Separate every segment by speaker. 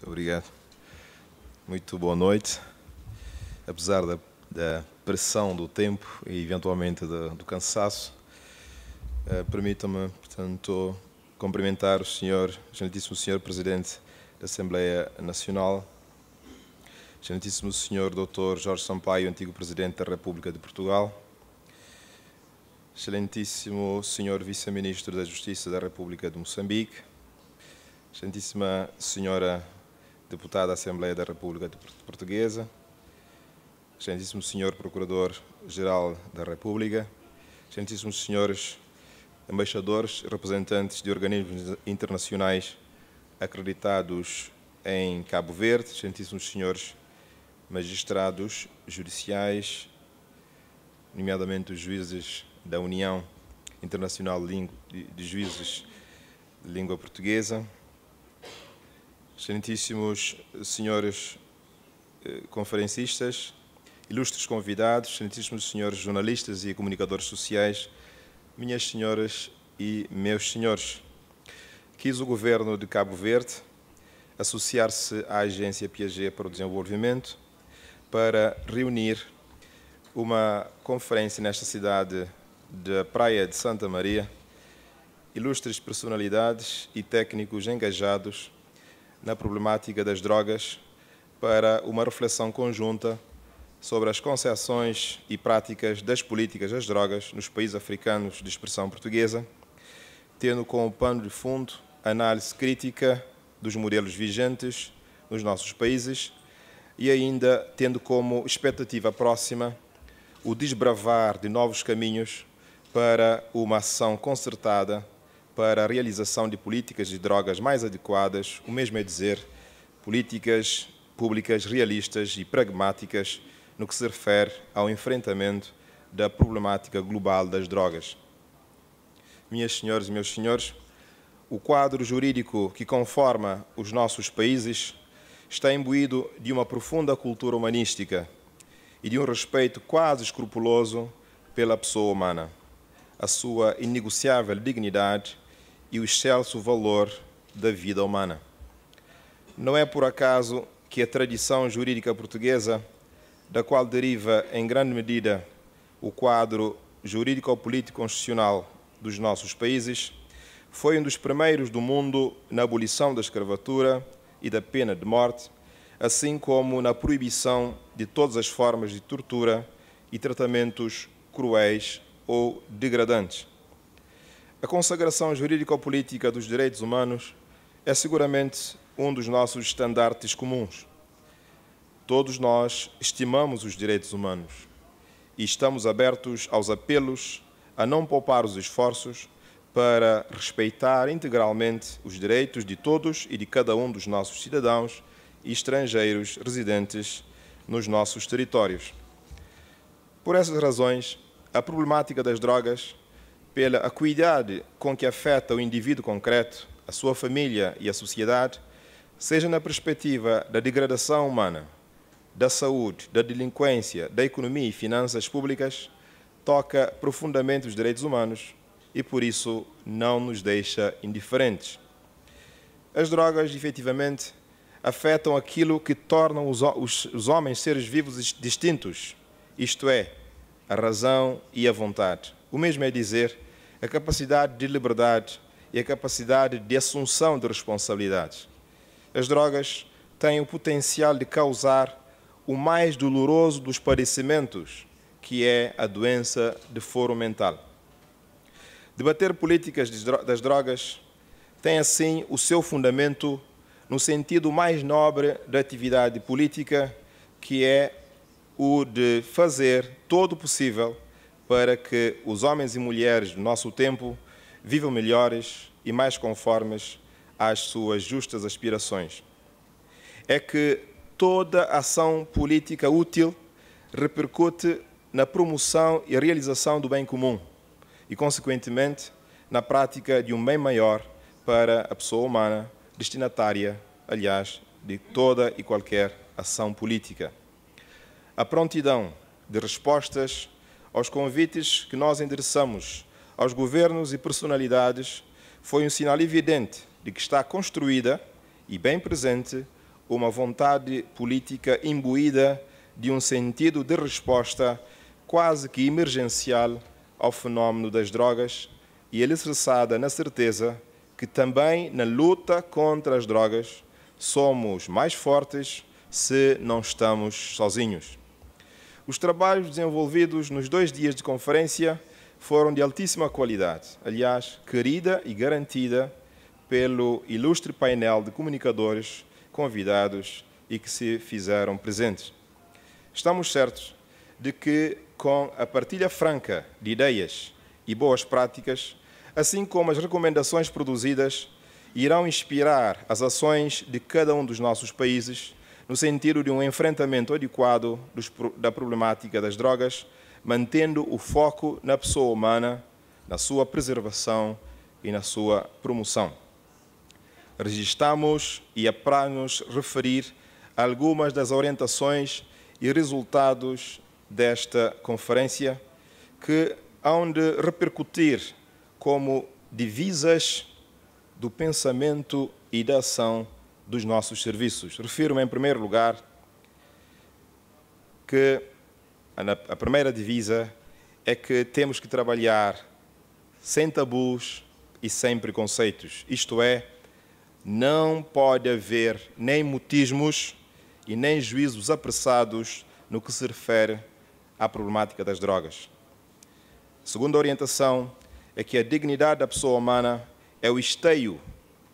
Speaker 1: Muito obrigado. Muito boa noite. Apesar da, da pressão do tempo e eventualmente do, do cansaço, eh, me portanto, cumprimentar o senhor, excelentíssimo senhor presidente da Assembleia Nacional, excelentíssimo senhor doutor Jorge Sampaio, antigo presidente da República de Portugal, excelentíssimo senhor vice-ministro da Justiça da República de Moçambique, excelentíssima senhora deputado da Assembleia da República Portuguesa, excelentíssimo senhor Procurador-Geral da República, excelentíssimos senhores embaixadores, representantes de organismos internacionais acreditados em Cabo Verde, excelentíssimos senhores magistrados judiciais, nomeadamente os juízes da União Internacional de Juízes de Língua Portuguesa, excelentíssimos senhores eh, conferencistas, ilustres convidados, excelentíssimos senhores jornalistas e comunicadores sociais, minhas senhoras e meus senhores. Quis o governo de Cabo Verde associar-se à agência Piaget para o desenvolvimento para reunir uma conferência nesta cidade da Praia de Santa Maria, ilustres personalidades e técnicos engajados na problemática das drogas para uma reflexão conjunta sobre as concepções e práticas das políticas das drogas nos países africanos de expressão portuguesa, tendo como pano de fundo análise crítica dos modelos vigentes nos nossos países e ainda tendo como expectativa próxima o desbravar de novos caminhos para uma ação concertada para a realização de políticas de drogas mais adequadas, o mesmo é dizer, políticas públicas realistas e pragmáticas no que se refere ao enfrentamento da problemática global das drogas. Minhas senhoras e meus senhores, o quadro jurídico que conforma os nossos países está imbuído de uma profunda cultura humanística e de um respeito quase escrupuloso pela pessoa humana, a sua inegociável dignidade e o excelso valor da vida humana. Não é por acaso que a tradição jurídica portuguesa, da qual deriva em grande medida o quadro jurídico-político constitucional dos nossos países, foi um dos primeiros do mundo na abolição da escravatura e da pena de morte, assim como na proibição de todas as formas de tortura e tratamentos cruéis ou degradantes. A consagração jurídico-política dos direitos humanos é seguramente um dos nossos estandartes comuns. Todos nós estimamos os direitos humanos e estamos abertos aos apelos a não poupar os esforços para respeitar integralmente os direitos de todos e de cada um dos nossos cidadãos e estrangeiros residentes nos nossos territórios. Por essas razões, a problemática das drogas pela acuidade com que afeta o indivíduo concreto, a sua família e a sociedade, seja na perspectiva da degradação humana, da saúde, da delinquência, da economia e finanças públicas, toca profundamente os direitos humanos e, por isso, não nos deixa indiferentes. As drogas, efetivamente, afetam aquilo que tornam os, os, os homens seres vivos distintos, isto é, a razão e a vontade o mesmo é dizer a capacidade de liberdade e a capacidade de assunção de responsabilidades. As drogas têm o potencial de causar o mais doloroso dos padecimentos, que é a doença de foro mental. Debater políticas das drogas tem assim o seu fundamento no sentido mais nobre da atividade política, que é o de fazer todo o possível para que os homens e mulheres do nosso tempo vivam melhores e mais conformes às suas justas aspirações. É que toda ação política útil repercute na promoção e realização do bem comum e, consequentemente, na prática de um bem maior para a pessoa humana, destinatária, aliás, de toda e qualquer ação política. A prontidão de respostas aos convites que nós endereçamos aos governos e personalidades, foi um sinal evidente de que está construída e bem presente uma vontade política imbuída de um sentido de resposta quase que emergencial ao fenómeno das drogas e alicerçada na certeza que também na luta contra as drogas somos mais fortes se não estamos sozinhos. Os trabalhos desenvolvidos nos dois dias de conferência foram de altíssima qualidade, aliás, querida e garantida pelo ilustre painel de comunicadores convidados e que se fizeram presentes. Estamos certos de que, com a partilha franca de ideias e boas práticas, assim como as recomendações produzidas, irão inspirar as ações de cada um dos nossos países no sentido de um enfrentamento adequado dos, da problemática das drogas, mantendo o foco na pessoa humana, na sua preservação e na sua promoção. Registramos e apraz-nos referir algumas das orientações e resultados desta conferência que hão de repercutir como divisas do pensamento e da ação dos nossos serviços. Refiro-me, em primeiro lugar, que a primeira divisa é que temos que trabalhar sem tabus e sem preconceitos, isto é, não pode haver nem mutismos e nem juízos apressados no que se refere à problemática das drogas. A segunda orientação é que a dignidade da pessoa humana é o esteio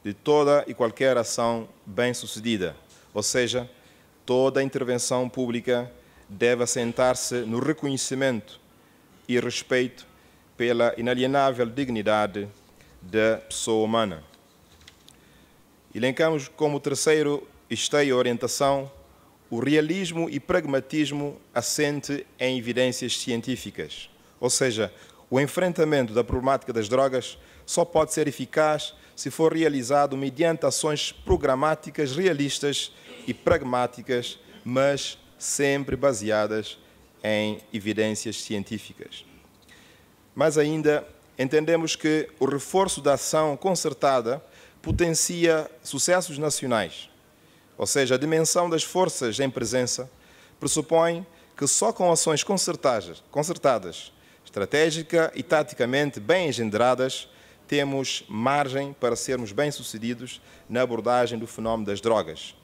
Speaker 1: de toda e qualquer ação bem-sucedida, ou seja, toda intervenção pública deve assentar-se no reconhecimento e respeito pela inalienável dignidade da pessoa humana. Elencamos como terceiro esteio a orientação o realismo e pragmatismo assente em evidências científicas, ou seja, o enfrentamento da problemática das drogas só pode ser eficaz se for realizado mediante ações programáticas realistas e pragmáticas, mas sempre baseadas em evidências científicas. Mais ainda, entendemos que o reforço da ação concertada potencia sucessos nacionais, ou seja, a dimensão das forças em presença pressupõe que só com ações concertadas, concertadas estratégica e taticamente bem engendradas, temos margem para sermos bem-sucedidos na abordagem do fenómeno das drogas.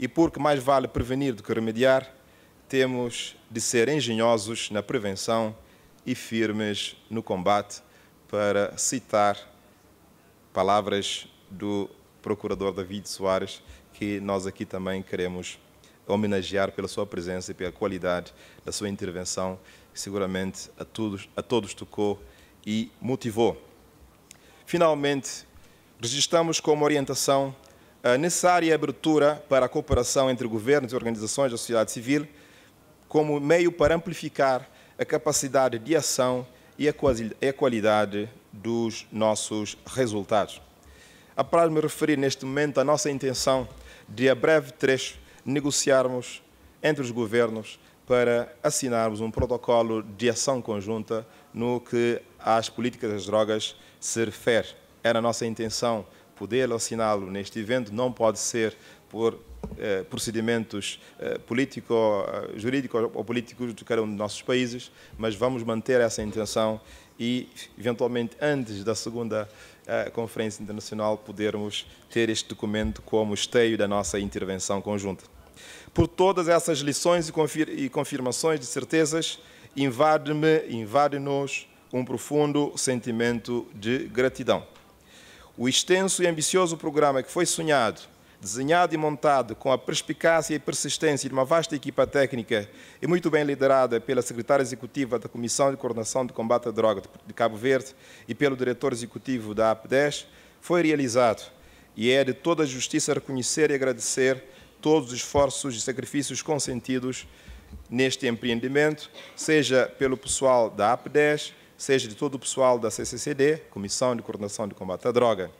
Speaker 1: E porque mais vale prevenir do que remediar, temos de ser engenhosos na prevenção e firmes no combate, para citar palavras do procurador David Soares, que nós aqui também queremos homenagear pela sua presença e pela qualidade da sua intervenção, que seguramente a todos, a todos tocou e motivou. Finalmente, registramos como orientação a necessária abertura para a cooperação entre governos e organizações da sociedade civil como meio para amplificar a capacidade de ação e a qualidade dos nossos resultados. Apraz-me referir neste momento à nossa intenção de, a breve trecho, negociarmos entre os governos para assinarmos um protocolo de ação conjunta no que às políticas das drogas se refere. Era a nossa intenção poder assiná-lo neste evento, não pode ser por eh, procedimentos eh, político, eh, jurídicos ou políticos de cada um dos nossos países, mas vamos manter essa intenção e, eventualmente, antes da segunda eh, Conferência Internacional, podermos ter este documento como esteio da nossa intervenção conjunta. Por todas essas lições e, confir e confirmações de certezas, invade-me, invade-nos um profundo sentimento de gratidão. O extenso e ambicioso programa que foi sonhado, desenhado e montado com a perspicácia e persistência de uma vasta equipa técnica e muito bem liderada pela secretária executiva da Comissão de Coordenação de Combate à Droga de Cabo Verde e pelo diretor executivo da AP10, foi realizado e é de toda a justiça reconhecer e agradecer todos os esforços e sacrifícios consentidos neste empreendimento, seja pelo pessoal da AP10, seja de todo o pessoal da CCCD, Comissão de Coordenação de Combate à Droga.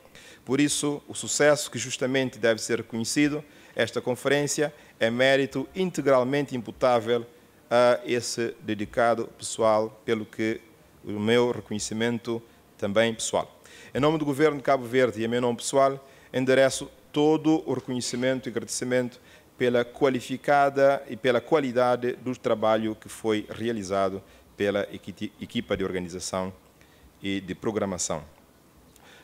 Speaker 1: Por isso, o sucesso que justamente deve ser reconhecido, esta conferência é mérito integralmente imputável a esse dedicado pessoal, pelo que o meu reconhecimento também pessoal. Em nome do Governo de Cabo Verde e em meu nome pessoal, endereço todo o reconhecimento e agradecimento pela qualificada e pela qualidade do trabalho que foi realizado pela equipa de organização e de programação.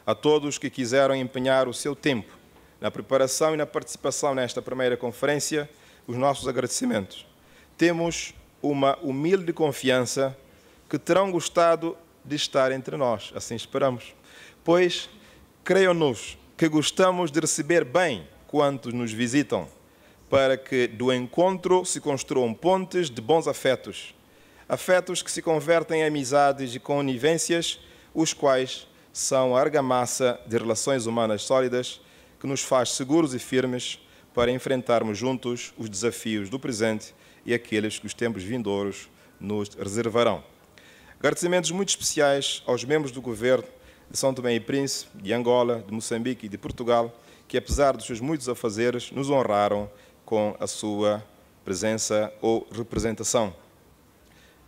Speaker 1: A todos que quiseram empenhar o seu tempo na preparação e na participação nesta primeira conferência, os nossos agradecimentos. Temos uma humilde confiança que terão gostado de estar entre nós, assim esperamos. Pois, creiam-nos que gostamos de receber bem quantos nos visitam para que do encontro se construam pontes de bons afetos, afetos que se convertem em amizades e conivências, os quais são a argamassa de relações humanas sólidas que nos faz seguros e firmes para enfrentarmos juntos os desafios do presente e aqueles que os tempos vindouros nos reservarão. Agradecimentos muito especiais aos membros do governo de São Tomé e Príncipe, de Angola, de Moçambique e de Portugal, que apesar dos seus muitos afazeres, nos honraram com a sua presença ou representação.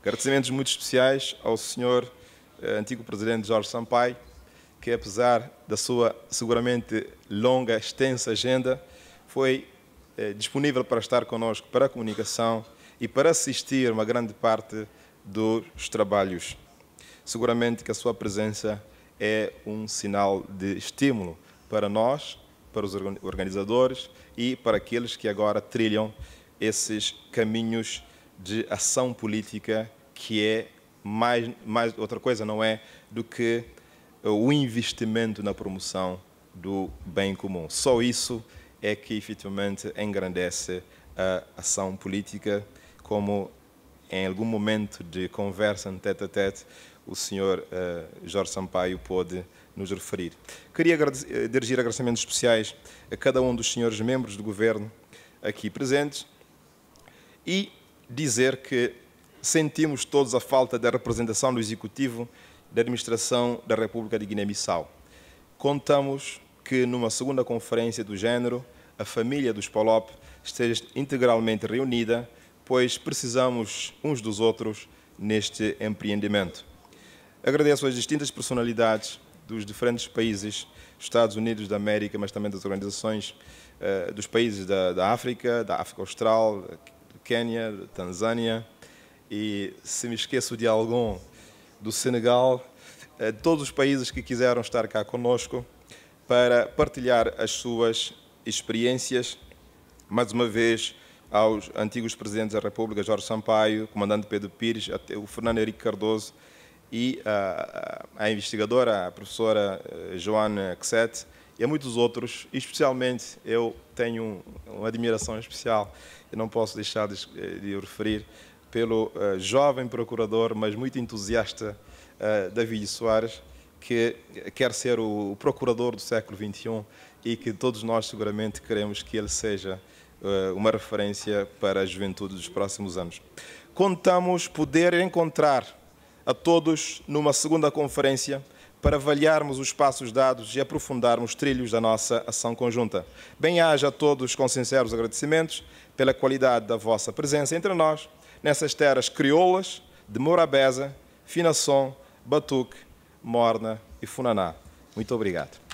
Speaker 1: Agradecimentos muito especiais ao senhor eh, antigo presidente Jorge Sampaio, que apesar da sua seguramente longa, extensa agenda, foi eh, disponível para estar conosco para a comunicação e para assistir uma grande parte dos trabalhos. Seguramente que a sua presença é um sinal de estímulo para nós para os organizadores e para aqueles que agora trilham esses caminhos de ação política que é mais, mais outra coisa não é do que eh, o investimento na promoção do bem comum. Só isso é que efetivamente engrandece a ação política, como em algum momento de conversa em tete a tete o senhor uh, Jorge Sampaio pôde nos referir. Queria eh, dirigir agradecimentos especiais a cada um dos senhores membros do Governo aqui presentes e dizer que sentimos todos a falta da representação do Executivo da Administração da República de Guiné-Bissau. Contamos que numa segunda conferência do género a família dos Palop esteja integralmente reunida, pois precisamos uns dos outros neste empreendimento. Agradeço às distintas personalidades dos diferentes países, Estados Unidos da América, mas também das organizações uh, dos países da, da, África, da África Austral, Quênia, Tanzânia, e se me esqueço de algum, do Senegal, uh, todos os países que quiseram estar cá conosco para partilhar as suas experiências, mais uma vez, aos antigos presidentes da República, Jorge Sampaio, comandante Pedro Pires, até o Fernando Henrique Cardoso, e a, ah, ah, a investigadora, a professora eh, Joana Xet, e a muitos outros, especialmente eu tenho uma admiração especial, e não posso deixar de, eh, de referir, pelo uh, jovem procurador, mas muito entusiasta, uh, David Soares, que quer ser o, o procurador do século XXI e que todos nós seguramente queremos que ele seja uh, uma referência para a juventude dos próximos anos. Contamos poder encontrar a todos numa segunda conferência para avaliarmos os passos dados e aprofundarmos trilhos da nossa ação conjunta. Bem-haja a todos com sinceros agradecimentos pela qualidade da vossa presença entre nós, nessas terras crioulas de Morabeza, Finasson, Batuque, Morna e Funaná. Muito obrigado.